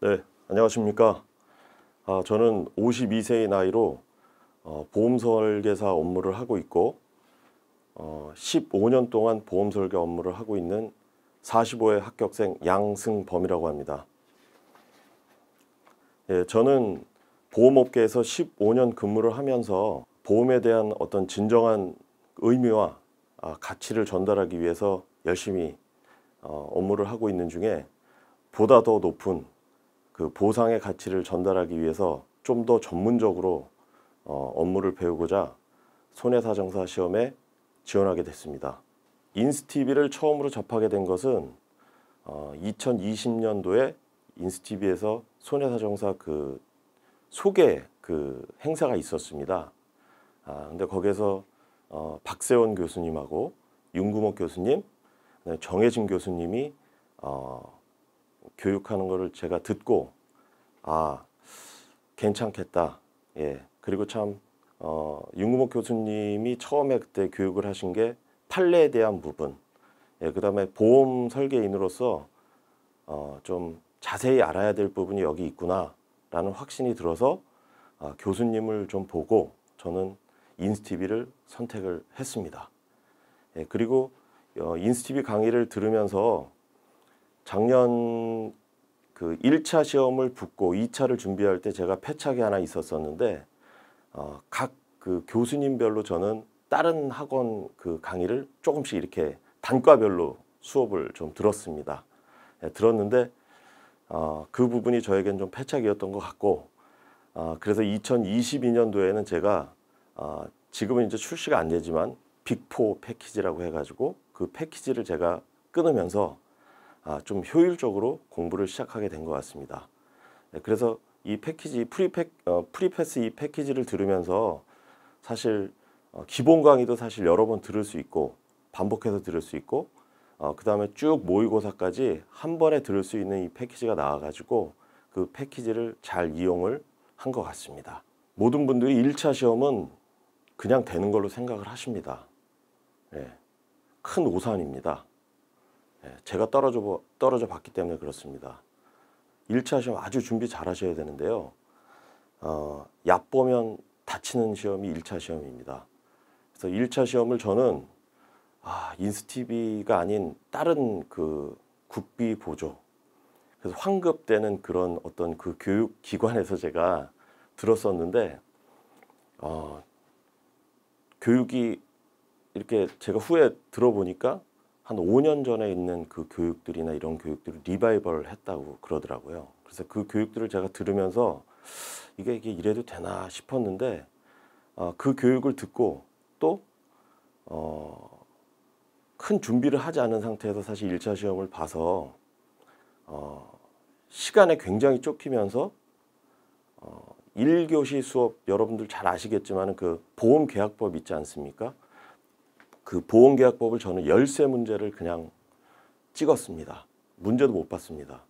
네, 안녕하십니까. 아, 저는 52세의 나이로 어, 보험 설계사 업무를 하고 있고 어, 15년 동안 보험 설계 업무를 하고 있는 45회 합격생 양승범이라고 합니다. 예, 저는 보험업계에서 15년 근무를 하면서 보험에 대한 어떤 진정한 의미와 아, 가치를 전달하기 위해서 열심히 어, 업무를 하고 있는 중에 보다 더 높은 그 보상의 가치를 전달하기 위해서 좀 더 전문적으로 어, 업무를 배우고자 손해사정사 시험에 지원하게 됐습니다. 인스티비를 처음으로 접하게 된 것은 어, 2020년도에 인스티비에서 손해사정사 그 소개 그 행사가 있었습니다. 아, 근데 거기에서 어, 박세원 교수님하고 윤구목 교수님, 정혜진 교수님이 어, 교육하는 것을 제가 듣고 아 괜찮겠다 예 그리고 참 어, 윤구목 교수님이 처음에 그때 교육을 하신 게 판례에 대한 부분 예, 그 다음에 보험 설계인으로서 어, 좀 자세히 알아야 될 부분이 여기 있구나 라는 확신이 들어서 아, 교수님을 좀 보고 저는 인스티비를 선택을 했습니다. 예, 그리고 어, 인스티비 강의를 들으면서 작년 그 1차 시험을 붙고 2차를 준비할 때 제가 패착이 하나 있었었는데 어, 각 그 교수님별로 저는 다른 학원 그 강의를 조금씩 이렇게 단과별로 수업을 좀 들었습니다. 예, 들었는데 어, 그 부분이 저에겐 좀 패착이었던 것 같고 어, 그래서 2022년도에는 제가 어, 지금은 이제 출시가 안 되지만 빅포 패키지라고 해가지고 그 패키지를 제가 끊으면서 아, 좀 효율적으로 공부를 시작하게 된 것 같습니다. 네, 그래서 이 패키지 프리패, 프리패스 어, 이 패키지를 들으면서 사실 어, 기본 강의도 사실 여러 번 들을 수 있고 반복해서 들을 수 있고 어, 그 다음에 쭉 모의고사까지 한 번에 들을 수 있는 이 패키지가 나와가지고 그 패키지를 잘 이용을 한 것 같습니다. 모든 분들이 1차 시험은 그냥 되는 걸로 생각을 하십니다. 네. 큰 오산입니다. 예, 제가 떨어져, 떨어져 봤기 때문에 그렇습니다. 1차 시험 아주 준비 잘 하셔야 되는데요. 어, 얕보면 다치는 시험이 1차 시험입니다. 그래서 1차 시험을 저는 아, 인스티비가 아닌 다른 그 국비 보조 그래서 환급되는 그런 어떤 그 교육 기관에서 제가 들었었는데 어, 교육이 이렇게 제가 후에 들어보니까 한 5년 전에 있는 그 교육들이나 이런 교육들을 리바이벌을 했다고 그러더라고요. 그래서 그 교육들을 제가 들으면서 이게 이게 이래도 되나 싶었는데 어, 그 교육을 듣고 또큰 어, 준비를 하지 않은 상태에서 사실 1차 시험을 봐서 어, 시간에 굉장히 쫓기면서 어, 1교시 수업 여러분들 잘 아시겠지만 그 보험 계약법 있지 않습니까? 그 보험계약법을 저는 열쇠 문제를 그냥 찍었습니다. 문제도 못 봤습니다.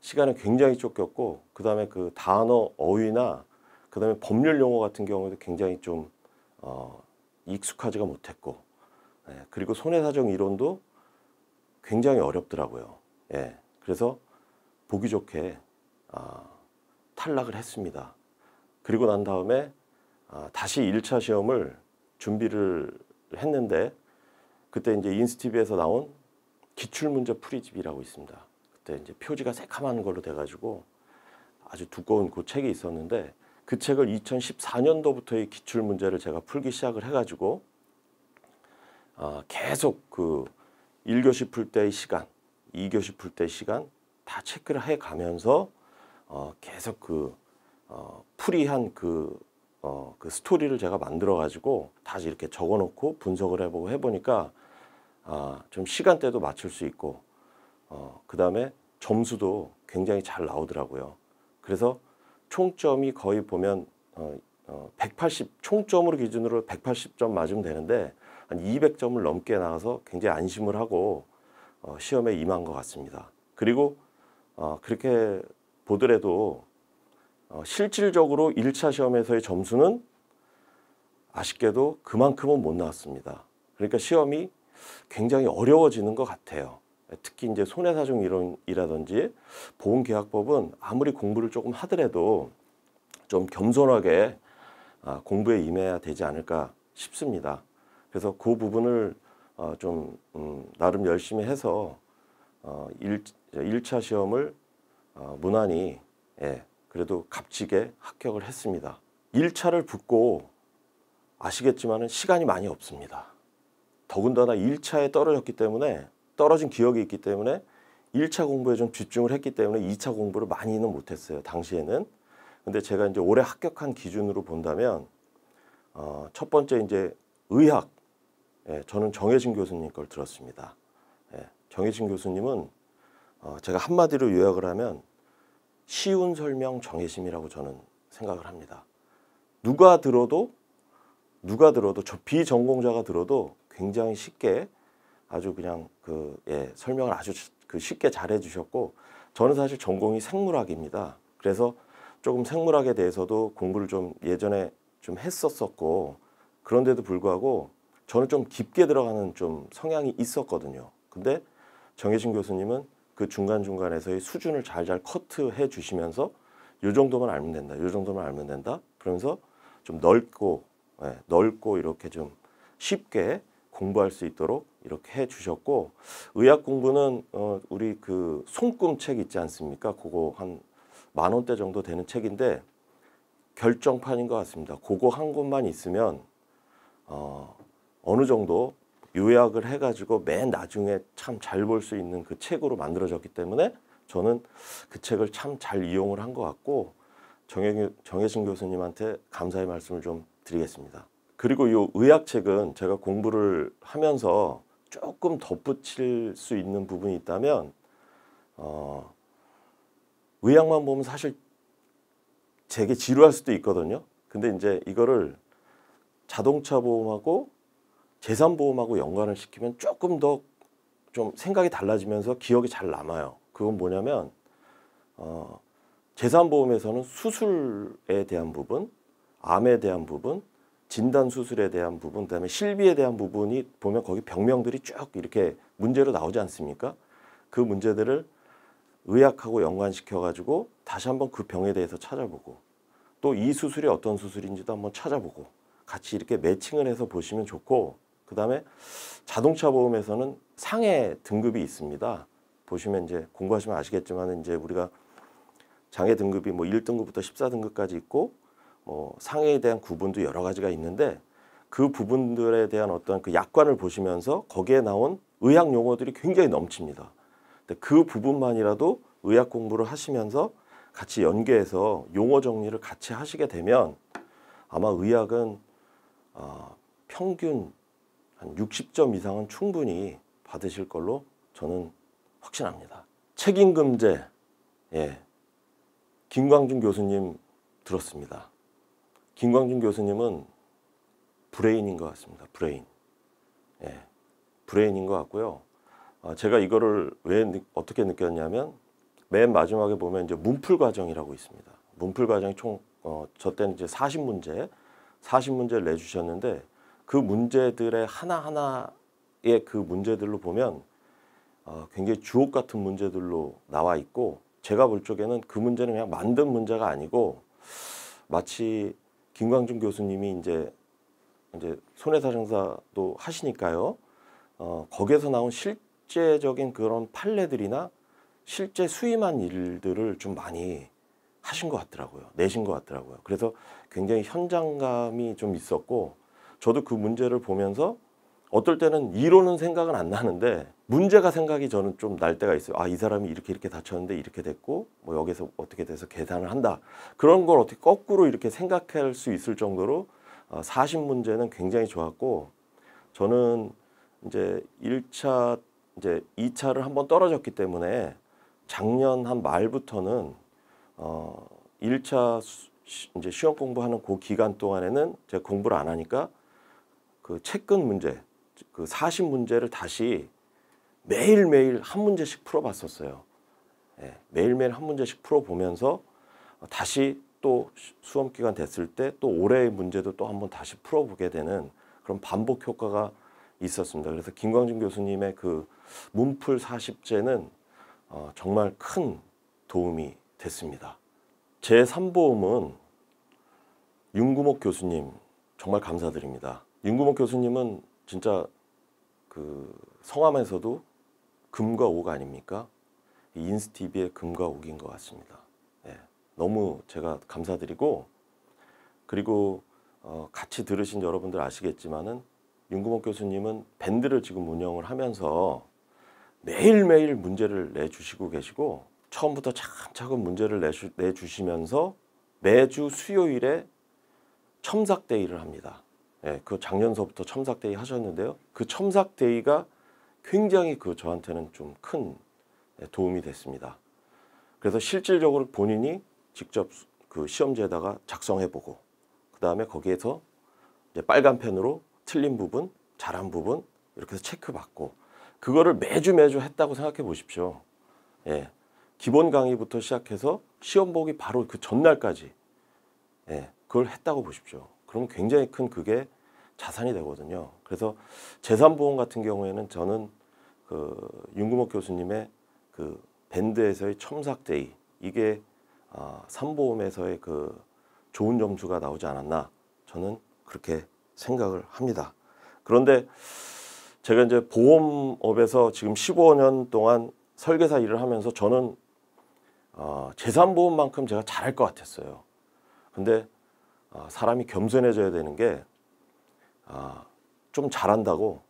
시간을 굉장히 쫓겼고 그 다음에 그 단어 어휘나 그 다음에 법률 용어 같은 경우에도 굉장히 좀 어, 익숙하지가 못했고 예, 그리고 손해사정 이론도 굉장히 어렵더라고요. 예, 그래서 보기 좋게 아, 탈락을 했습니다. 그리고 난 다음에 아, 다시 1차 시험을 준비를 했는데 그때 이제 인스티비에서 나온 기출문제 풀이집이라고 있습니다. 그때 이제 표지가 새카만 걸로 돼가지고 아주 두꺼운 그 책이 있었는데 그 책을 2014년도부터의 기출문제를 제가 풀기 시작을 해가지고 어, 계속 그 1교시 풀 때의 시간, 2교시 풀 때의 시간 다 체크를 해가면서 어, 계속 그 어, 풀이한 그 어, 그 스토리를 제가 만들어 가지고 다시 이렇게 적어 놓고 분석을 해보고 해보니까 아, 좀 시간대도 맞출 수 있고 어, 그 다음에 점수도 굉장히 잘 나오더라고요. 그래서 총점이 거의 보면 어, 180 어, 총점으로 기준으로 180점 맞으면 되는데 한 200점을 넘게 나와서 굉장히 안심을 하고 어, 시험에 임한 것 같습니다. 그리고 어, 그렇게 보더라도 어, 실질적으로 1차 시험에서의 점수는 아쉽게도 그만큼은 못 나왔습니다. 그러니까 시험이 굉장히 어려워지는 것 같아요. 특히 이제 손해사정 이론이라든지 보험계약법은 아무리 공부를 조금 하더라도 좀 겸손하게 아, 공부에 임해야 되지 않을까 싶습니다. 그래서 그 부분을 어, 좀 음, 나름 열심히 해서 1차 어, 시험을 무난히 예, 그래도 값지게 합격을 했습니다. 1차를 붙고 아시겠지만 시간이 많이 없습니다. 더군다나 1차에 떨어졌기 때문에 떨어진 기억이 있기 때문에 1차 공부에 좀 집중을 했기 때문에 2차 공부를 많이는 못했어요. 당시에는. 근데 제가 이제 올해 합격한 기준으로 본다면 어, 첫 번째 이제 의학. 예, 저는 정혜진 교수님 걸 들었습니다. 예, 정혜진 교수님은 어, 제가 한마디로 요약을 하면 쉬운 설명 정해심이라고 저는 생각을 합니다. 누가 들어도 누가 들어도 저 비전공자가 들어도 굉장히 쉽게 아주 그냥 그 예, 설명을 아주 그 쉽게 잘 해주셨고 저는 사실 전공이 생물학입니다. 그래서 조금 생물학에 대해서도 공부를 좀 예전에 좀 했었었고 그런데도 불구하고 저는 좀 깊게 들어가는 좀 성향이 있었거든요. 근데 정혜신 교수님은 그 중간중간에서의 수준을 잘 잘 커트해 주시면서 요 정도만 알면 된다. 요 정도만 알면 된다. 그러면서 좀 넓고 네, 넓고 이렇게 좀 쉽게 공부할 수 있도록 이렇게 해 주셨고 의학 공부는 어, 우리 그 손금 책 있지 않습니까? 그거 한 만 원대 정도 되는 책인데 결정판인 것 같습니다. 그거 한 권만 있으면 어, 어느 정도 요약을 해가지고 맨 나중에 참 잘 볼 수 있는 그 책으로 만들어졌기 때문에 저는 그 책을 참 잘 이용을 한 것 같고 정해, 정진 교수님한테 감사의 말씀을 좀 드리겠습니다. 그리고 이 의학책은 제가 공부를 하면서 조금 덧붙일 수 있는 부분이 있다면 어, 의학만 보면 사실 제게 지루할 수도 있거든요. 근데 이제 이거를 자동차 보험하고 재산보험하고 연관을 시키면 조금 더 좀 생각이 달라지면서 기억이 잘 남아요. 그건 뭐냐면 어, 재산보험에서는 수술에 대한 부분, 암에 대한 부분, 진단 수술에 대한 부분, 그다음에 실비에 대한 부분이 보면 거기 병명들이 쭉 이렇게 문제로 나오지 않습니까? 그 문제들을 의학하고 연관시켜 가지고 다시 한번 그 병에 대해서 찾아보고 또 이 수술이 어떤 수술인지도 한번 찾아보고 같이 이렇게 매칭을 해서 보시면 좋고 그 다음에 자동차 보험에서는 상해 등급이 있습니다. 보시면 이제 공부하시면 아시겠지만 이제 우리가 장애 등급이 뭐 1등급부터 14등급까지 있고 뭐 상해에 대한 구분도 여러 가지가 있는데 그 부분들에 대한 어떤 그 약관을 보시면서 거기에 나온 의학 용어들이 굉장히 넘칩니다. 근데 그 부분만이라도 의학 공부를 하시면서 같이 연계해서 용어 정리를 같이 하시게 되면 아마 의학은 어, 평균 한 60점 이상은 충분히 받으실 걸로 저는 확신합니다. 책임금제, 예. 김광준 교수님 들었습니다. 김광준 교수님은 브레인인 것 같습니다. 브레인. 예. 브레인인 것 같고요. 어, 제가 이거를 왜, 어떻게 느꼈냐면, 맨 마지막에 보면 이제 문풀 과정이라고 있습니다. 문풀 과정이 총, 어, 저 때는 이제 40문제, 40문제를 내주셨는데, 그 문제들의 하나하나의 그 문제들로 보면 어, 굉장히 주옥 같은 문제들로 나와 있고 제가 볼 적에는 그 문제는 그냥 만든 문제가 아니고 마치 김광준 교수님이 이제 이제 손해사정사도 하시니까요. 어, 거기에서 나온 실제적인 그런 판례들이나 실제 수임한 일들을 좀 많이 하신 것 같더라고요. 내신 것 같더라고요. 그래서 굉장히 현장감이 좀 있었고 저도 그 문제를 보면서 어떨 때는 이론는 생각은 안 나는데 문제가 생각이 저는 좀 날 때가 있어요. 아, 이 사람이 이렇게 이렇게 다쳤는데 이렇게 됐고 뭐 여기서 어떻게 돼서 계산을 한다. 그런 걸 어떻게 거꾸로 이렇게 생각할 수 있을 정도로 어, 사십 문제는 굉장히 좋았고 저는 이제 일차 이제 이차를 한번 떨어졌기 때문에 작년 한 말부터는 어 일차 이제 시험 공부하는 그 기간 동안에는 제가 공부를 안 하니까 그 채권 문제, 그 사십 문제를 다시 매일매일 한 문제씩 풀어봤었어요. 예, 매일매일 한 문제씩 풀어보면서 다시 또 수험 기간 됐을 때 또 올해의 문제도 또 한번 다시 풀어보게 되는 그런 반복 효과가 있었습니다. 그래서 김광진 교수님의 그 문풀 40제는 어, 정말 큰 도움이 됐습니다. 제3보험은 윤구목 교수님 정말 감사드립니다. 윤구목 교수님은 진짜 그 성함에서도 금과 옥 아닙니까? 인스티비의 금과 옥인 것 같습니다. 예, 너무 제가 감사드리고 그리고 어, 같이 들으신 여러분들 아시겠지만은 윤구목 교수님은 밴드를 지금 운영을 하면서 매일매일 문제를 내주시고 계시고 처음부터 차근차근 문제를 내주, 내주시면서 매주 수요일에 첨삭데이를 합니다. 예, 그 작년서부터 첨삭데이 하셨는데요. 그 첨삭데이가 굉장히 그 저한테는 좀큰 예, 도움이 됐습니다. 그래서 실질적으로 본인이 직접 그 시험지에다가 작성해보고 그 다음에 거기에서 이제 빨간 펜으로 틀린 부분, 잘한 부분 이렇게 해서 체크받고 그거를 매주 매주 했다고 생각해 보십시오. 예. 기본 강의부터 시작해서 시험 보기 바로 그 전날까지 예, 그걸 했다고 보십시오. 그럼 굉장히 큰 그게 자산이 되거든요. 그래서 재산보험 같은 경우에는 저는 그 윤구목 교수님의 그 밴드에서의 첨삭데이 이게 아, 삼보험에서의 그 좋은 점수가 나오지 않았나 저는 그렇게 생각을 합니다. 그런데 제가 이제 보험업에서 지금 15년 동안 설계사 일을 하면서 저는 어, 재산보험만큼 제가 잘할 것 같았어요. 근데 아, 사람이 겸손해져야 되는 게좀 아, 잘한다고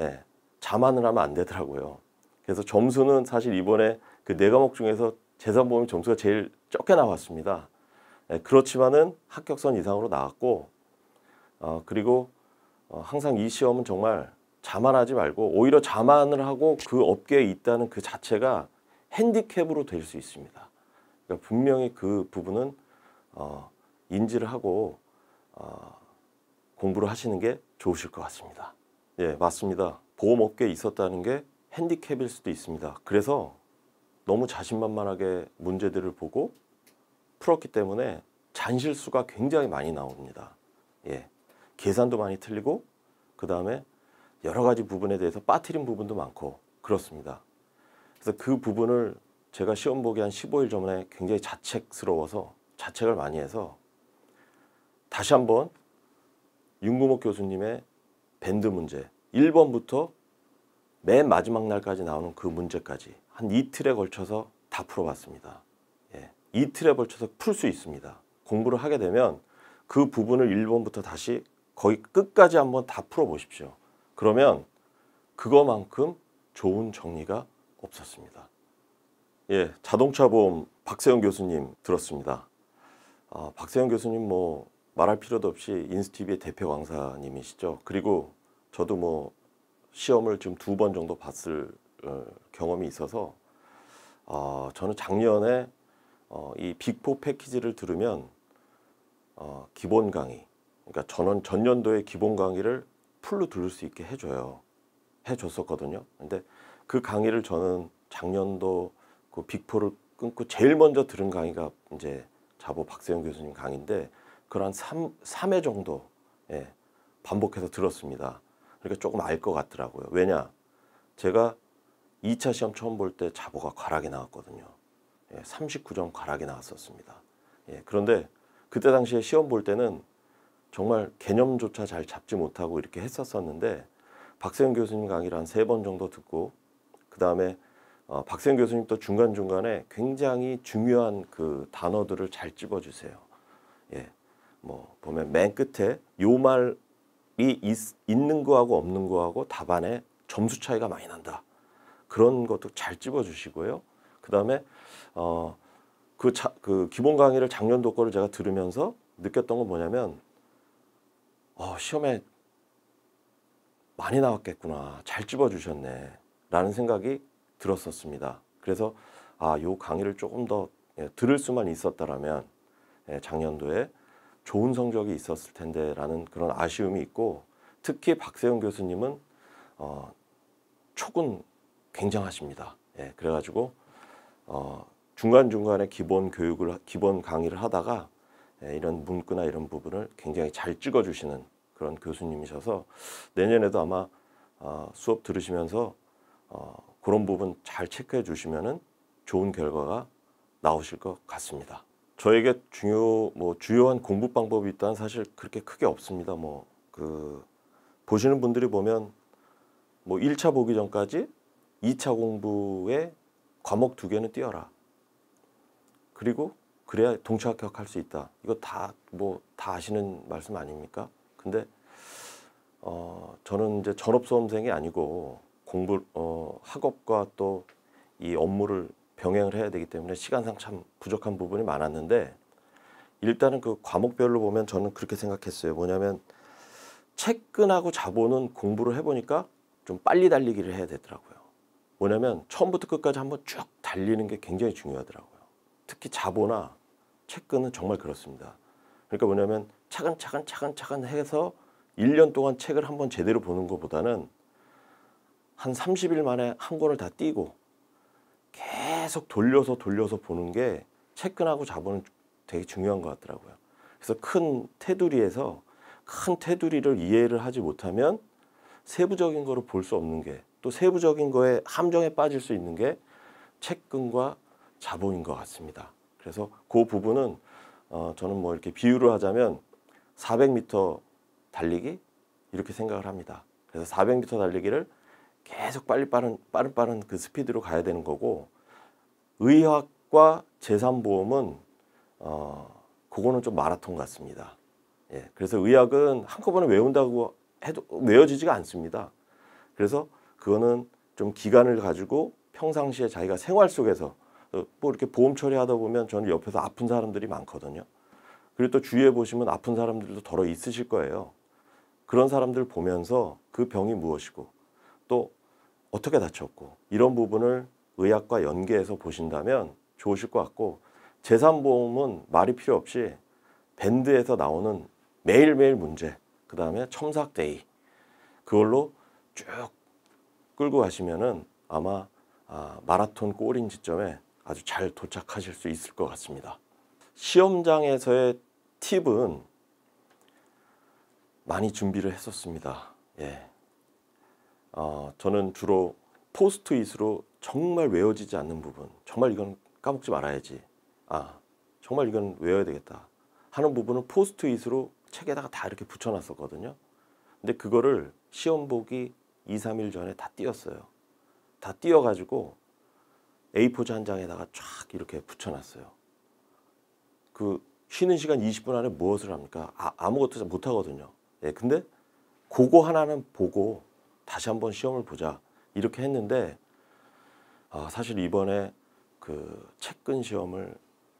예, 자만을 하면 안 되더라고요. 그래서 점수는 사실 이번에 그 네 과목 중에서 재산보험 점수가 제일 적게 나왔습니다. 예, 그렇지만은 합격선 이상으로 나왔고 어, 그리고 어, 항상 이 시험은 정말 자만하지 말고 오히려 자만을 하고 그 업계에 있다는 그 자체가 핸디캡으로 될 수 있습니다. 그러니까 분명히 그 부분은 어, 인지를 하고 어, 공부를 하시는 게 좋으실 것 같습니다. 예, 맞습니다. 보험업계에 있었다는 게 핸디캡일 수도 있습니다. 그래서 너무 자신만만하게 문제들을 보고 풀었기 때문에 잔실수가 굉장히 많이 나옵니다. 예, 계산도 많이 틀리고 그 다음에 여러 가지 부분에 대해서 빠뜨린 부분도 많고 그렇습니다. 그래서 그 부분을 제가 시험 보기 한 15일 전에 굉장히 자책스러워서 자책을 많이 해서 다시 한번 윤구목 교수님의 밴드 문제 1번부터 맨 마지막 날까지 나오는 그 문제까지 한 이틀에 걸쳐서 다 풀어봤습니다. 예. 이틀에 걸쳐서 풀 수 있습니다. 공부를 하게 되면 그 부분을 1번부터 다시 거의 끝까지 한번 다 풀어보십시오. 그러면 그거만큼 좋은 정리가 없었습니다. 예, 자동차 보험 박세영 교수님 들었습니다. 아, 박세영 교수님 뭐 말할 필요도 없이 인스티비의 대표 강사님이시죠. 그리고 저도 뭐 시험을 지금 두 번 정도 봤을 어, 경험이 있어서 어, 저는 작년에 어, 이 빅포 패키지를 들으면 어, 기본 강의, 그러니까 전원 전년도의 기본 강의를 풀로 들을 수 있게 해줘요. 해줬었거든요. 근데 그 강의를 저는 작년도 그 빅포를 끊고 제일 먼저 들은 강의가 이제 자보 박세영 교수님 강의인데 그런 3, 3회 정도 예, 반복해서 들었습니다. 그러니까 조금 알 것 같더라고요. 왜냐? 제가 2차 시험 처음 볼 때 자보가 과락이 나왔거든요. 예, 39점 과락이 나왔었습니다. 예, 그런데 그때 당시에 시험 볼 때는 정말 개념조차 잘 잡지 못하고 이렇게 했었었는데 박세영 교수님 강의를 한 세 번 정도 듣고 그 다음에 어, 박세영 교수님 또 중간중간에 굉장히 중요한 그 단어들을 잘 집어주세요. 뭐 보면 맨 끝에 요 말이 있, 는 거하고 없는 거하고 답안에 점수 차이가 많이 난다. 그런 것도 잘 집어주시고요. 그다음에 어, 그, 자, 그 기본 강의를 작년도 거를 제가 들으면서 느꼈던 건 뭐냐면 어, 시험에 많이 나왔겠구나. 잘 집어주셨네. 라는 생각이 들었었습니다. 그래서 아, 요 강의를 조금 더 예, 들을 수만 있었다라면 예, 작년도에 좋은 성적이 있었을 텐데라는 그런 아쉬움이 있고 특히 박세훈 교수님은 어, 촉은 굉장하십니다. 예, 그래가지고 어, 중간 중간에 기본 교육을 기본 강의를 하다가 예, 이런 문구나 이런 부분을 굉장히 잘 찍어주시는 그런 교수님이셔서 내년에도 아마 어, 수업 들으시면서 어, 그런 부분 잘 체크해 주시면은 좋은 결과가 나오실 것 같습니다. 저에게 중요 뭐 주요한 공부 방법이 있다는 사실 그렇게 크게 없습니다. 뭐 그 보시는 분들이 보면 뭐 1차 보기 전까지 2차 공부에 과목 두 개는 띄어라. 그리고 그래야 동차격할 수 있다. 이거 다 뭐다 뭐 아시는 말씀 아닙니까? 근데 어 저는 이제 전업 수험생이 아니고 공부 어 학업과 또 이 업무를 병행을 해야 되기 때문에 시간상 참 부족한 부분이 많았는데 일단은 그 과목별로 보면 저는 그렇게 생각했어요. 뭐냐면 채근하고 자본은 공부를 해보니까 좀 빨리 달리기를 해야 되더라고요. 뭐냐면 처음부터 끝까지 한번 쭉 달리는 게 굉장히 중요하더라고요. 특히 자본화 채근은 정말 그렇습니다. 그러니까 뭐냐면 차근차근 차근차근 해서 1년 동안 책을 한번 제대로 보는 것보다는 한 30일 만에 한 권을 다 띄고 계속 계속 돌려서 돌려서 보는 게 채권하고 자본은 되게 중요한 것 같더라고요. 그래서 큰 테두리에서 큰 테두리를 이해를 하지 못하면 세부적인 거를 볼 수 없는 게 또 세부적인 거에 함정에 빠질 수 있는 게 채권과 자본인 것 같습니다. 그래서 그 부분은 어, 저는 뭐 이렇게 비유를 하자면 400m 달리기 이렇게 생각을 합니다. 그래서 400m 달리기를 계속 빨리 빠른 빠른 빠른 그 스피드로 가야 되는 거고 의학과 재산보험은 어, 그거는 좀 마라톤 같습니다. 예, 그래서 의학은 한꺼번에 외운다고 해도 외워지지가 않습니다. 그래서 그거는 좀 기간을 가지고 평상시에 자기가 생활 속에서 어, 뭐 이렇게 보험 처리하다 보면 저는 옆에서 아픈 사람들이 많거든요. 그리고 또 주위에 보시면 아픈 사람들도 더러 있으실 거예요. 그런 사람들 보면서 그 병이 무엇이고 또 어떻게 다쳤고 이런 부분을 의학과 연계해서 보신다면 좋으실 것 같고 재산보험은 말이 필요 없이 밴드에서 나오는 매일매일 문제 그 다음에 첨삭데이 그걸로 쭉 끌고 가시면은 아마 아, 마라톤 꼬인 지점에 아주 잘 도착하실 수 있을 것 같습니다. 시험장에서의 팁은 많이 준비를 했었습니다. 예. 어, 저는 주로 포스트잇으로 정말 외워지지 않는 부분, 정말 이건 까먹지 말아야지. 아, 정말 이건 외워야 되겠다. 하는 부분은 포스트잇으로 책에다가 다 이렇게 붙여놨었거든요. 근데 그거를 시험 보기 2, 3일 전에 다 띄었어요. 다 띄어가지고 A4지 한 장에다가 쫙 이렇게 붙여놨어요. 그 쉬는 시간 20분 안에 무엇을 합니까? 아, 아무것도 못하거든요. 예, 근데 그거 하나는 보고 다시 한번 시험을 보자 이렇게 했는데 아, 사실 이번에 그 채권 시험을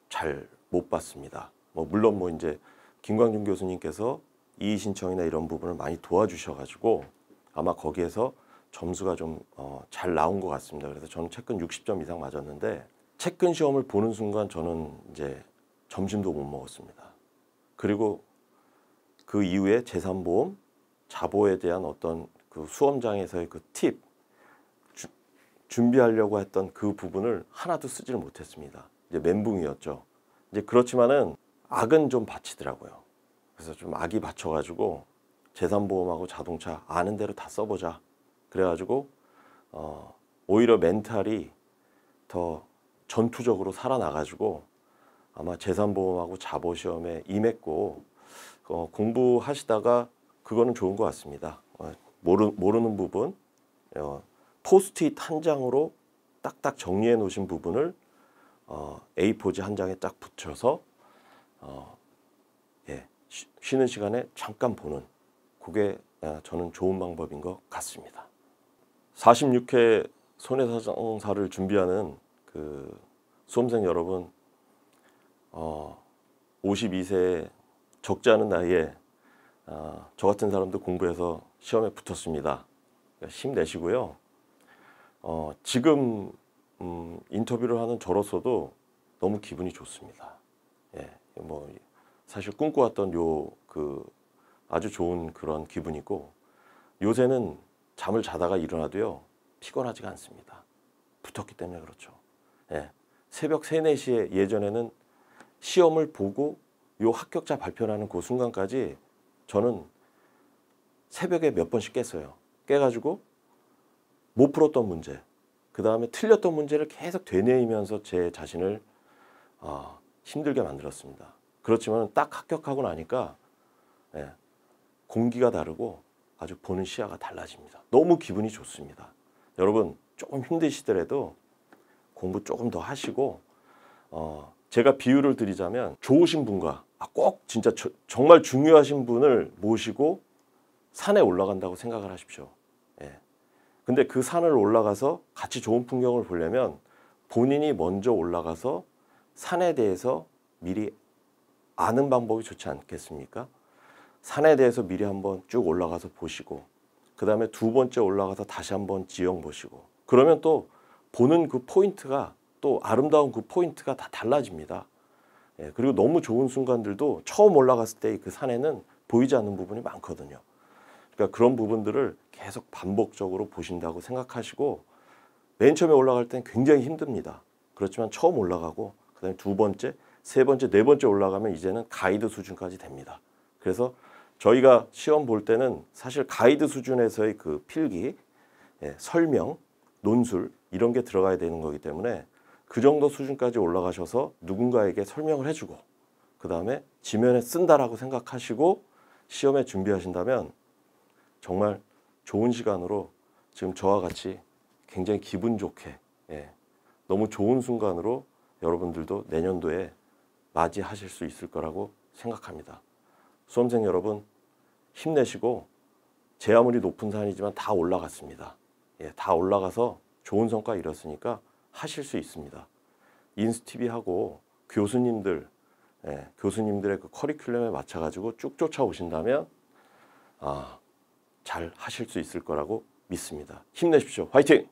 잘 못 봤습니다. 뭐 물론 뭐 이제 김광준 교수님께서 이의 신청이나 이런 부분을 많이 도와주셔가지고 아마 거기에서 점수가 좀잘 어, 나온 것 같습니다. 그래서 저는 채권 60점 이상 맞았는데 채권 시험을 보는 순간 저는 이제 점심도 못 먹었습니다. 그리고 그 이후에 재산보험, 자보에 대한 어떤 그 수험장에서의 그 팁, 준비하려고 했던 그 부분을 하나도 쓰지를 못했습니다. 이제 멘붕이었죠. 이제 그렇지만은 악은 좀 바치더라고요. 그래서 좀 악이 받쳐가지고 재산보험하고 자동차 아는 대로 다 써보자. 그래가지고 어, 오히려 멘탈이 더 전투적으로 살아나가지고 아마 재산보험하고 자보시험에 임했고 어, 공부하시다가 그거는 좋은 것 같습니다. 어, 모르, 모르는 부분 어, 포스트잇 한 장으로 딱딱 정리해 놓으신 부분을 어, A4지 한 장에 딱 붙여서 어, 예, 쉬는 시간에 잠깐 보는 그게 아, 저는 좋은 방법인 것 같습니다. 46회 손해사정사를 준비하는 그 수험생 여러분 어, 52세 적지 않은 나이에 어, 저 같은 사람도 공부해서 시험에 붙었습니다. 그러니까 힘내시고요. 어, 지금 음, 인터뷰를 하는 저로서도 너무 기분이 좋습니다. 예, 뭐 사실 꿈꿔왔던 요그 아주 좋은 그런 기분이고 요새는 잠을 자다가 일어나도요 피곤하지가 않습니다. 붙었기 때문에 그렇죠. 예, 새벽 3, 4시에 예전에는 시험을 보고 요 합격자 발표라는 그 순간까지 저는 새벽에 몇 번씩 깼어요. 깨가지고 못 풀었던 문제, 그 다음에 틀렸던 문제를 계속 되뇌이면서 제 자신을 어, 힘들게 만들었습니다. 그렇지만 딱 합격하고 나니까 예, 공기가 다르고 아주 보는 시야가 달라집니다. 너무 기분이 좋습니다. 여러분 조금 힘드시더라도 공부 조금 더 하시고 어, 제가 비유를 드리자면 좋으신 분과 아, 꼭 진짜 저, 정말 중요하신 분을 모시고 산에 올라간다고 생각을 하십시오. 근데 그 산을 올라가서 같이 좋은 풍경을 보려면 본인이 먼저 올라가서 산에 대해서 미리 아는 방법이 좋지 않겠습니까? 산에 대해서 미리 한번 쭉 올라가서 보시고 그 다음에 두 번째 올라가서 다시 한번 지형 보시고 그러면 또 보는 그 포인트가 또 아름다운 그 포인트가 다 달라집니다. 예, 그리고 너무 좋은 순간들도 처음 올라갔을 때 그 산에는 보이지 않는 부분이 많거든요. 그러니까 그런 부분들을 계속 반복적으로 보신다고 생각하시고 맨 처음에 올라갈 땐 굉장히 힘듭니다. 그렇지만 처음 올라가고 그다음에 두 번째, 세 번째, 네 번째 올라가면 이제는 가이드 수준까지 됩니다. 그래서 저희가 시험 볼 때는 사실 가이드 수준에서의 그 필기, 예, 설명, 논술 이런 게 들어가야 되는 거기 때문에 그 정도 수준까지 올라가셔서 누군가에게 설명을 해주고 그 다음에 지면에 쓴다라고 생각하시고 시험에 준비하신다면 정말 좋은 시간으로 지금 저와 같이 굉장히 기분 좋게 예, 너무 좋은 순간으로 여러분들도 내년도에 맞이하실 수 있을 거라고 생각합니다. 수험생 여러분 힘내시고 제 아무리 높은 산이지만 다 올라갔습니다. 예, 다 올라가서 좋은 성과 이뤘으니까 하실 수 있습니다. 인스티비하고 교수님들, 예, 교수님들의 그 커리큘럼에 맞춰가지고 쭉 쫓아오신다면 아, 잘 하실 수 있을 거라고 믿습니다. 힘내십시오. 화이팅!